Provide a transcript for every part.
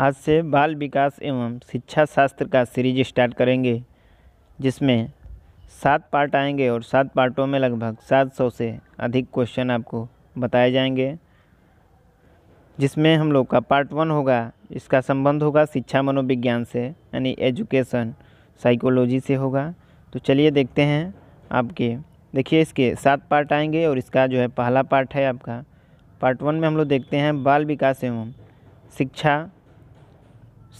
आज से बाल विकास एवं शिक्षा शास्त्र का सीरीज स्टार्ट करेंगे जिसमें सात पार्ट आएंगे और सात पार्टों में लगभग सात सौ से अधिक क्वेश्चन आपको बताए जाएंगे जिसमें हम लोग का पार्ट वन होगा इसका संबंध होगा शिक्षा मनोविज्ञान से यानी एजुकेशन साइकोलॉजी से होगा तो चलिए देखते हैं आपके देखिए इसके सात पार्ट आएंगे और इसका जो है पहला पार्ट है आपका पार्ट वन में हम लोग देखते हैं बाल विकास एवं शिक्षा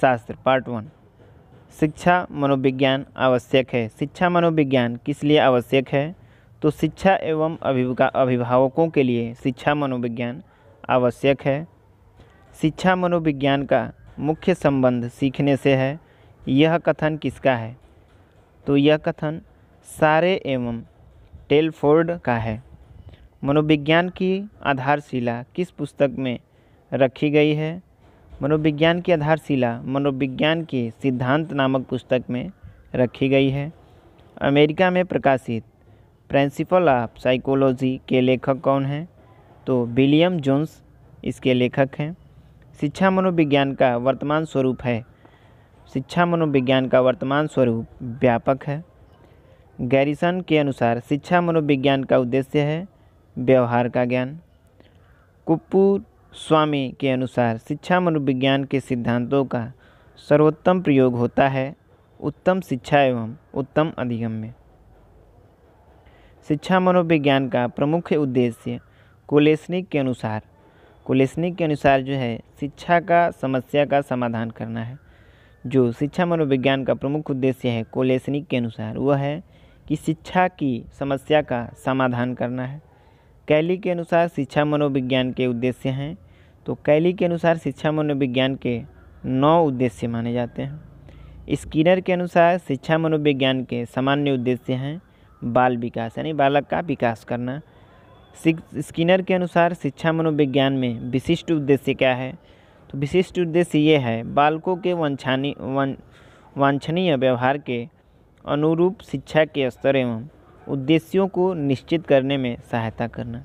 शास्त्र पार्ट वन शिक्षा मनोविज्ञान आवश्यक है शिक्षा मनोविज्ञान किस लिए आवश्यक है तो शिक्षा एवं अभिभा अभिभावकों के लिए शिक्षा मनोविज्ञान आवश्यक है शिक्षा मनोविज्ञान का मुख्य संबंध सीखने से है यह कथन किसका है तो यह कथन सारे एवं टेलफोर्ड का है मनोविज्ञान की आधारशिला किस पुस्तक में रखी गई है मनोविज्ञान की आधारशिला मनोविज्ञान के सिद्धांत नामक पुस्तक में रखी गई है अमेरिका में प्रकाशित प्रिंसिपल ऑफ साइकोलॉजी के लेखक कौन हैं तो विलियम जोन्स इसके लेखक हैं शिक्षा मनोविज्ञान का वर्तमान स्वरूप है शिक्षा मनोविज्ञान का वर्तमान स्वरूप व्यापक है गैरिसन के अनुसार शिक्षा मनोविज्ञान का उद्देश्य है व्यवहार का ज्ञान कुप्पू स्वामी के अनुसार शिक्षा मनोविज्ञान के सिद्धांतों का सर्वोत्तम प्रयोग होता है उत्तम शिक्षा एवं उत्तम अधिगम में शिक्षा मनोविज्ञान का प्रमुख उद्देश्य कोलेसनिक के अनुसार कोलेसनिक के अनुसार जो है शिक्षा का समस्या का समाधान करना है जो शिक्षा मनोविज्ञान का प्रमुख उद्देश्य है कोलेसनिक के अनुसार वह है कि शिक्षा की समस्या का समाधान करना है कैली के अनुसार शिक्षा मनोविज्ञान के उद्देश्य हैं तो कैली के अनुसार शिक्षा मनोविज्ञान के नौ उद्देश्य माने जाते हैं स्किनर के अनुसार शिक्षा मनोविज्ञान के सामान्य उद्देश्य हैं बाल विकास यानी बालक का विकास करना स्किनर के अनुसार शिक्षा मनोविज्ञान में विशिष्ट उद्देश्य क्या है तो विशिष्ट उद्देश्य ये है बालकों के वंछानी वांछनीय व्यवहार के अनुरूप शिक्षा के स्तर एवं उद्देश्यों को निश्चित करने में सहायता करना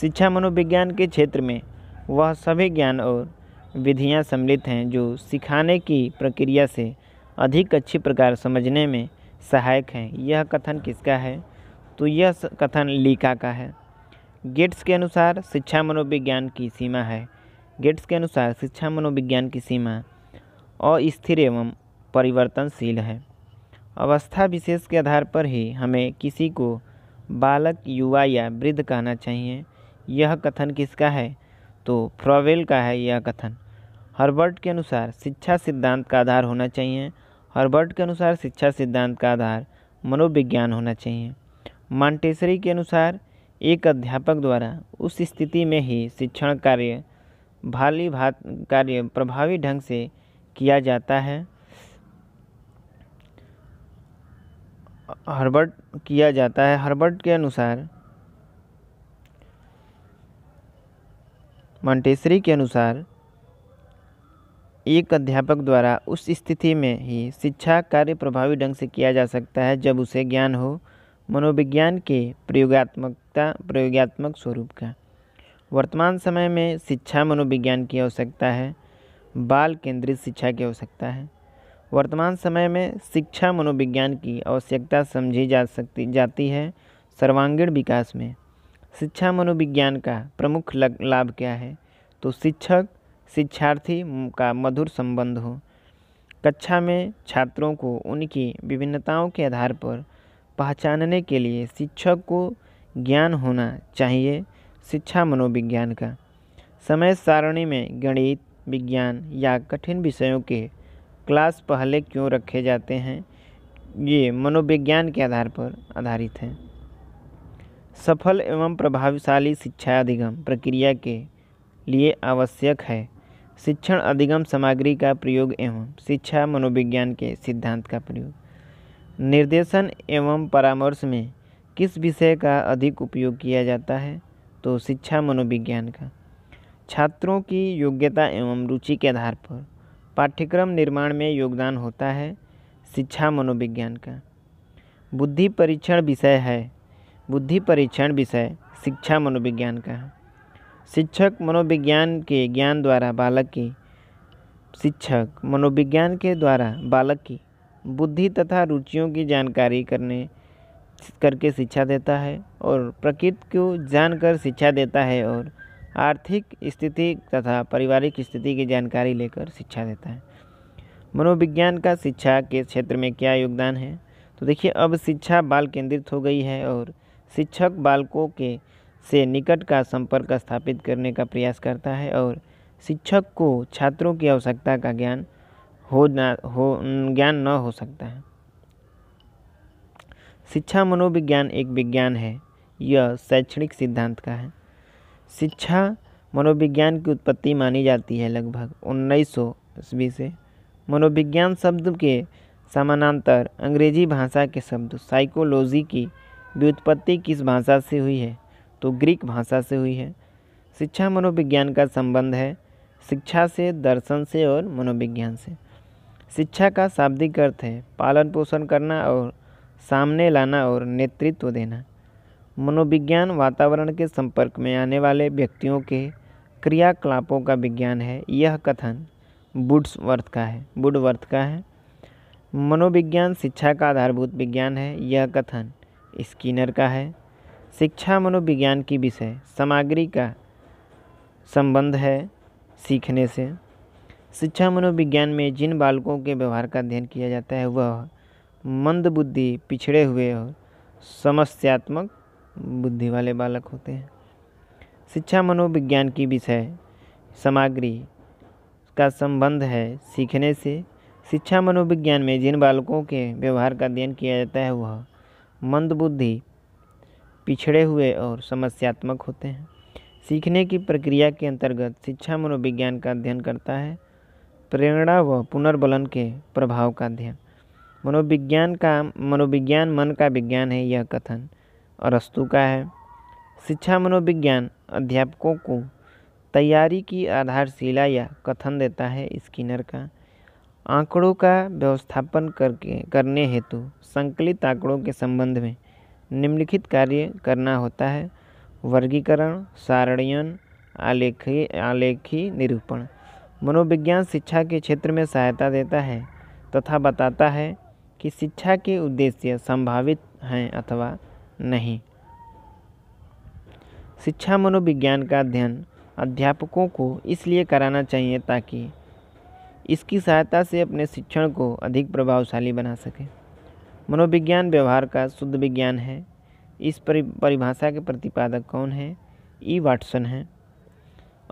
शिक्षा मनोविज्ञान के क्षेत्र में वह सभी ज्ञान और विधियां सम्मिलित हैं जो सिखाने की प्रक्रिया से अधिक अच्छी प्रकार समझने में सहायक हैं यह कथन किसका है तो यह कथन लीका का है गेट्स के अनुसार शिक्षा मनोविज्ञान की सीमा है गेट्स के अनुसार शिक्षा मनोविज्ञान की सीमा अस्थिर एवं परिवर्तनशील है अवस्था विशेष के आधार पर ही हमें किसी को बालक युवा या वृद्ध कहना चाहिए यह कथन किसका है तो फ्रॉवेल का है यह कथन हर्बर्ट के अनुसार शिक्षा सिद्धांत का आधार होना चाहिए हर्बर्ट के अनुसार शिक्षा सिद्धांत का आधार मनोविज्ञान होना चाहिए मांटेसरी के अनुसार एक अध्यापक द्वारा उस स्थिति में ही शिक्षण कार्य भाली भात कार्य प्रभावी ढंग से किया जाता है हर्बर्ट किया जाता है हर्बर्ट के अनुसार मंटेसरी के अनुसार एक अध्यापक द्वारा उस स्थिति में ही शिक्षा कार्य प्रभावी ढंग से किया जा सकता है जब उसे ज्ञान हो मनोविज्ञान के प्रयोगात्मकता प्रयोगात्मक स्वरूप का वर्तमान समय में शिक्षा मनोविज्ञान की आवश्यकता है बाल केंद्रित शिक्षा की आवश्यकता है वर्तमान समय में शिक्षा मनोविज्ञान की आवश्यकता समझी जा सकती जाती है सर्वांगीण विकास में शिक्षा मनोविज्ञान का प्रमुख लाभ क्या है तो शिक्षक शिक्षार्थी का मधुर संबंध हो कक्षा में छात्रों को उनकी विभिन्नताओं के आधार पर पहचानने के लिए शिक्षक को ज्ञान होना चाहिए शिक्षा मनोविज्ञान का समय सारणी में गणित विज्ञान या कठिन विषयों के क्लास पहले क्यों रखे जाते हैं ये मनोविज्ञान के आधार पर आधारित हैं सफल एवं प्रभावशाली शिक्षा अधिगम प्रक्रिया के लिए आवश्यक है शिक्षण अधिगम सामग्री का प्रयोग एवं शिक्षा मनोविज्ञान के सिद्धांत का प्रयोग निर्देशन एवं परामर्श में किस विषय का अधिक उपयोग किया जाता है तो शिक्षा मनोविज्ञान का छात्रों की योग्यता एवं रुचि के आधार पर पाठ्यक्रम निर्माण में योगदान होता है शिक्षा मनोविज्ञान का बुद्धि परीक्षण विषय है बुद्धि परीक्षण विषय शिक्षा मनोविज्ञान का है शिक्षक मनोविज्ञान के ज्ञान द्वारा बालक की शिक्षक मनोविज्ञान के द्वारा बालक की बुद्धि तथा रुचियों की जानकारी करने करके शिक्षा देता है और प्रकृति को जानकर शिक्षा देता है और आर्थिक स्थिति तथा पारिवारिक स्थिति की जानकारी लेकर शिक्षा देता है मनोविज्ञान का शिक्षा के क्षेत्र में क्या योगदान है तो देखिए अब शिक्षा बाल केंद्रित हो गई है और शिक्षक बालकों के से निकट का संपर्क स्थापित करने का प्रयास करता है और शिक्षक को छात्रों की आवश्यकता का ज्ञान हो ना हो ज्ञान न हो सकता है शिक्षा मनोविज्ञान एक विज्ञान है यह शैक्षणिक सिद्धांत का है शिक्षा मनोविज्ञान की उत्पत्ति मानी जाती है लगभग उन्नीस सौ ईस्वी से मनोविज्ञान शब्द के समानांतर अंग्रेजी भाषा के शब्द साइकोलॉजी की व्युत्पत्ति किस भाषा से हुई है तो ग्रीक भाषा से हुई है शिक्षा मनोविज्ञान का संबंध है शिक्षा से दर्शन से और मनोविज्ञान से शिक्षा का शाब्दिक अर्थ है पालन पोषण करना और सामने लाना और नेतृत्व देना मनोविज्ञान वातावरण के संपर्क में आने वाले व्यक्तियों के क्रियाकलापों का विज्ञान है यह कथन वर्थ का है वर्थ का है मनोविज्ञान शिक्षा का आधारभूत विज्ञान है यह कथन स्किनर का है शिक्षा मनोविज्ञान की विषय सामग्री का संबंध है सीखने से शिक्षा मनोविज्ञान में जिन बालकों के व्यवहार का अध्ययन किया जाता है वह मंदबुद्धि पिछड़े हुए और समस्यात्मक बुद्धि वाले बालक होते हैं शिक्षा मनोविज्ञान की विषय सामग्री का संबंध है सीखने से शिक्षा मनोविज्ञान में जिन बालकों के व्यवहार का अध्ययन किया जाता है वह मंदबुद्धि पिछड़े हुए और समस्यात्मक होते हैं सीखने की प्रक्रिया के अंतर्गत शिक्षा मनोविज्ञान का अध्ययन करता है प्रेरणा व पुनर्बलन के प्रभाव का अध्ययन मनोविज्ञान का मनोविज्ञान मन का विज्ञान है यह कथन अरस्तु का है शिक्षा मनोविज्ञान अध्यापकों को तैयारी की आधारशिला या कथन देता है स्किनर का आंकड़ों का व्यवस्थापन करके करने हेतु संकलित आंकड़ों के संबंध में निम्नलिखित कार्य करना होता है वर्गीकरण सारणयन आलेखी आलेखी निरूपण मनोविज्ञान शिक्षा के क्षेत्र में सहायता देता है तथा बताता है कि शिक्षा के उद्देश्य संभावित हैं अथवा नहीं शिक्षा मनोविज्ञान का अध्ययन अध्यापकों को इसलिए कराना चाहिए ताकि इसकी सहायता से अपने शिक्षण को अधिक प्रभावशाली बना सकें मनोविज्ञान व्यवहार का शुद्ध विज्ञान है इस परिभाषा के प्रतिपादक कौन है ई वाटसन है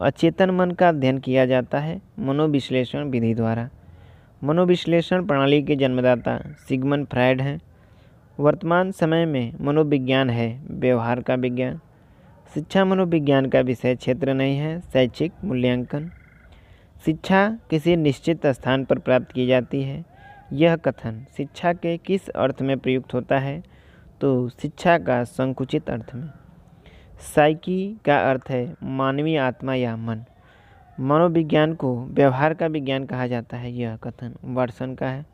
अचेतन मन का अध्ययन किया जाता है मनोविश्लेषण विधि द्वारा मनोविश्लेषण प्रणाली के जन्मदाता सिगमन फ्रायड हैं वर्तमान समय में मनोविज्ञान है व्यवहार का विज्ञान शिक्षा मनोविज्ञान का विषय क्षेत्र नहीं है शैक्षिक मूल्यांकन शिक्षा किसी निश्चित स्थान पर प्राप्त की जाती है यह कथन शिक्षा के किस अर्थ में प्रयुक्त होता है तो शिक्षा का संकुचित अर्थ में साइकी का अर्थ है मानवीय आत्मा या मन मनोविज्ञान को व्यवहार का विज्ञान कहा जाता है यह कथन वर्षन का है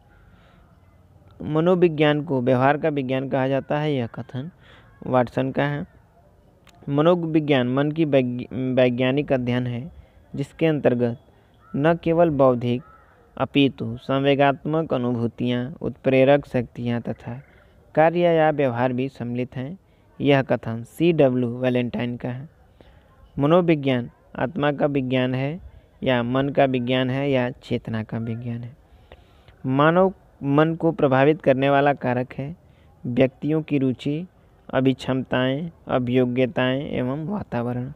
मनोविज्ञान को व्यवहार का विज्ञान कहा जाता है यह कथन वाटसन का है मनोविज्ञान मन की वैज्ञानिक अध्ययन है जिसके अंतर्गत न केवल बौद्धिक अपितु संवेगात्मक अनुभूतियाँ उत्प्रेरक शक्तियाँ तथा कार्य या व्यवहार भी सम्मिलित हैं यह कथन सी डब्ल्यू वैलेंटाइन का है मनोविज्ञान आत्मा का विज्ञान है या मन का विज्ञान है या चेतना का विज्ञान है मानव मन को प्रभावित करने वाला कारक है व्यक्तियों की रुचि अभिक्षमताएँ अभियोग्यताएँ एवं वातावरण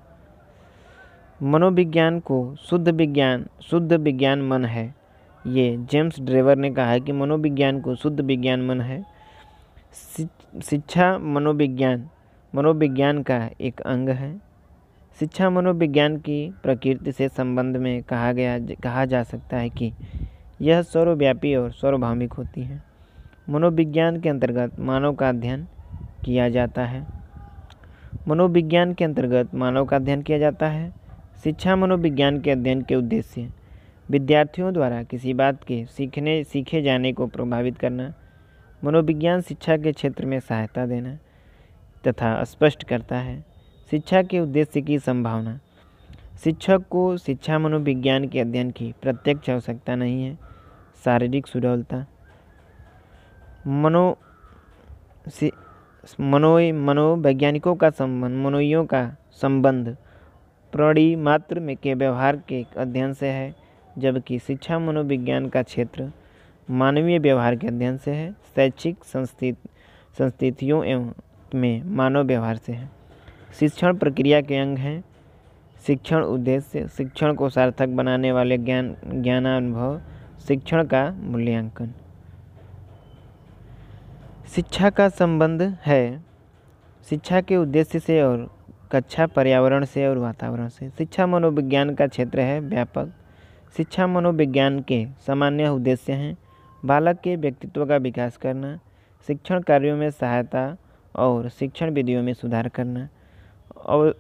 मनोविज्ञान को शुद्ध विज्ञान शुद्ध विज्ञान मन है ये जेम्स ड्रेवर ने कहा है कि मनोविज्ञान को शुद्ध विज्ञान मन है शिक्षा मनोविज्ञान मनोविज्ञान का एक अंग है शिक्षा मनोविज्ञान की प्रकृति से संबंध में कहा गया कहा जा सकता है कि यह सर्वव्यापी और सर्वभामिक होती है मनोविज्ञान के अंतर्गत मानव का अध्ययन किया जाता है मनोविज्ञान के अंतर्गत मानव का अध्ययन किया जाता है शिक्षा मनोविज्ञान के अध्ययन के उद्देश्य विद्यार्थियों द्वारा किसी बात के सीखने सीखे जाने को प्रभावित करना मनोविज्ञान शिक्षा के क्षेत्र में सहायता देना तथा स्पष्ट करता है शिक्षा के उद्देश्य की संभावना शिक्षक को शिक्षा मनोविज्ञान के अध्ययन की प्रत्यक्ष आवश्यकता नहीं है शारीरिक सुडौलता मनो से मनो मनोवैज्ञानिकों का संबंध मनोइयों का संबंध प्रणी मात्र में के व्यवहार के अध्ययन से है जबकि शिक्षा मनोविज्ञान का क्षेत्र मानवीय व्यवहार के अध्ययन से है शैक्षिक संस्थित संस्थितियों एवं में मानव व्यवहार से है शिक्षण प्रक्रिया के अंग हैं शिक्षण उद्देश्य शिक्षण को सार्थक बनाने वाले ज्ञान ज्ञानानुभव शिक्षण का मूल्यांकन शिक्षा का संबंध है शिक्षा के उद्देश्य से और कक्षा पर्यावरण से और वातावरण से शिक्षा मनोविज्ञान का क्षेत्र है व्यापक शिक्षा मनोविज्ञान के सामान्य उद्देश्य हैं बालक के व्यक्तित्व का विकास करना शिक्षण कार्यों में सहायता और शिक्षण विधियों में सुधार करना और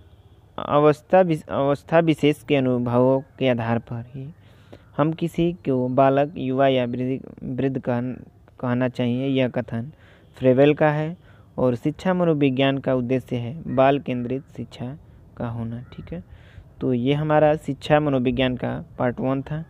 अवस्था अवस्था विशेष के अनुभवों के आधार पर ही हम किसी को बालक युवा या वृद्ध वृद्ध कहन कहना चाहिए यह कथन फ्रेवेल का है और शिक्षा मनोविज्ञान का उद्देश्य है बाल केंद्रित शिक्षा का होना ठीक है तो ये हमारा शिक्षा मनोविज्ञान का पार्ट वन था